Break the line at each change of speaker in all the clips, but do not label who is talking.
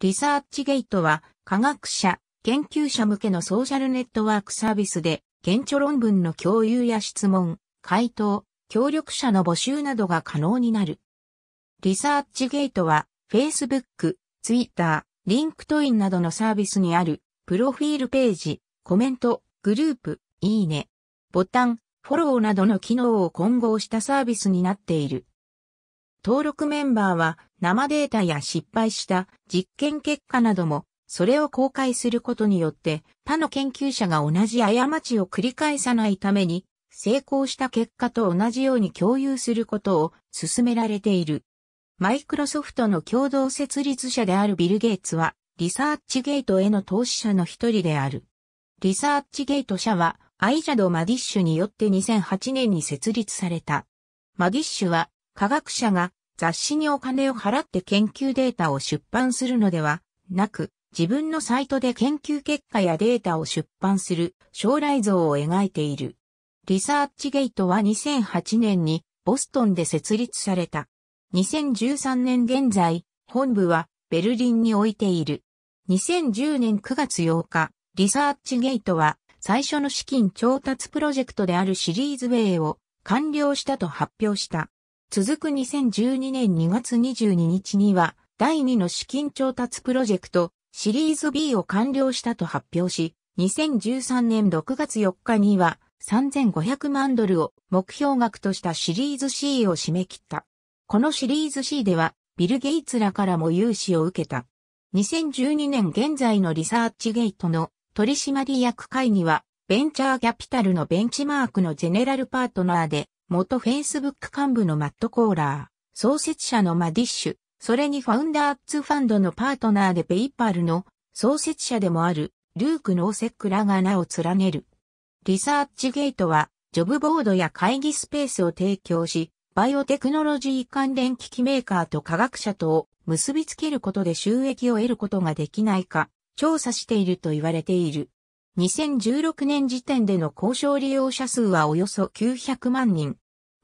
リサーチゲイトは科学者、研究者向けのソーシャルネットワークサービスで、現著論文の共有や質問、回答、協力者の募集などが可能になる。リサーチゲイトは、Facebook、Twitter、LinkedIn などのサービスにある、プロフィールページ、コメント、グループ、いいね、ボタン、フォローなどの機能を混合したサービスになっている。登録メンバーは生データや失敗した実験結果などもそれを公開することによって他の研究者が同じ過ちを繰り返さないために成功した結果と同じように共有することを進められている。マイクロソフトの共同設立者であるビル・ゲイツはリサーチゲートへの投資者の一人である。リサーチゲート社はアイジャド・マディッシュによって2008年に設立された。マディッシュは科学者が雑誌にお金を払って研究データを出版するのではなく、自分のサイトで研究結果やデータを出版する将来像を描いている。リサーチゲートは2008年にボストンで設立された。2013年現在、本部はベルリンに置いている。2010年9月8日、リサーチゲートは最初の資金調達プロジェクトであるシリーズウェイを完了したと発表した。続く2012年2月22日には、第2の資金調達プロジェクト、シリーズ B を完了したと発表し、2013年6月4日には、3500万ドルを目標額としたシリーズ C を締め切った。このシリーズ C では、ビル・ゲイツらからも融資を受けた。2012年現在のリサーチゲイトの取締役会には、ベンチャーキャピタルのベンチマークのジェネラルパートナーで、元フェイスブック幹部のマット・コーラー、創設者のマディッシュ、それにファウンダーツファンドのパートナーでペイパルの創設者でもあるルーク・ノーセックらが名を連ねる。リサーチゲートは、ジョブボードや会議スペースを提供し、バイオテクノロジー関連機器メーカーと科学者とを結びつけることで収益を得ることができないか、調査していると言われている。2016年時点での交渉利用者数はおよそ900万人。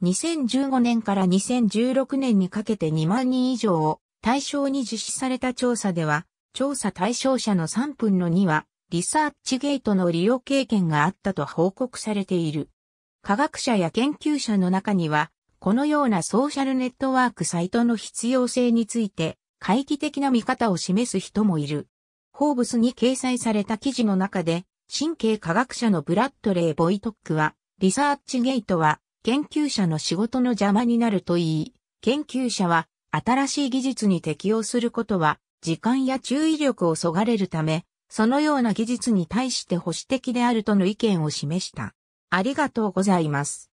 2015年から2016年にかけて2万人以上を対象に実施された調査では、調査対象者の3分の2は、リサーチゲートの利用経験があったと報告されている。科学者や研究者の中には、このようなソーシャルネットワークサイトの必要性について、会議的な見方を示す人もいる。ホーブスに掲載された記事の中で、神経科学者のブラッドレー・ボイトックは、リサーチゲートは研究者の仕事の邪魔になると言い、研究者は新しい技術に適応することは時間や注意力をそがれるため、そのような技術に対して保守的であるとの意見を示した。ありがとうございます。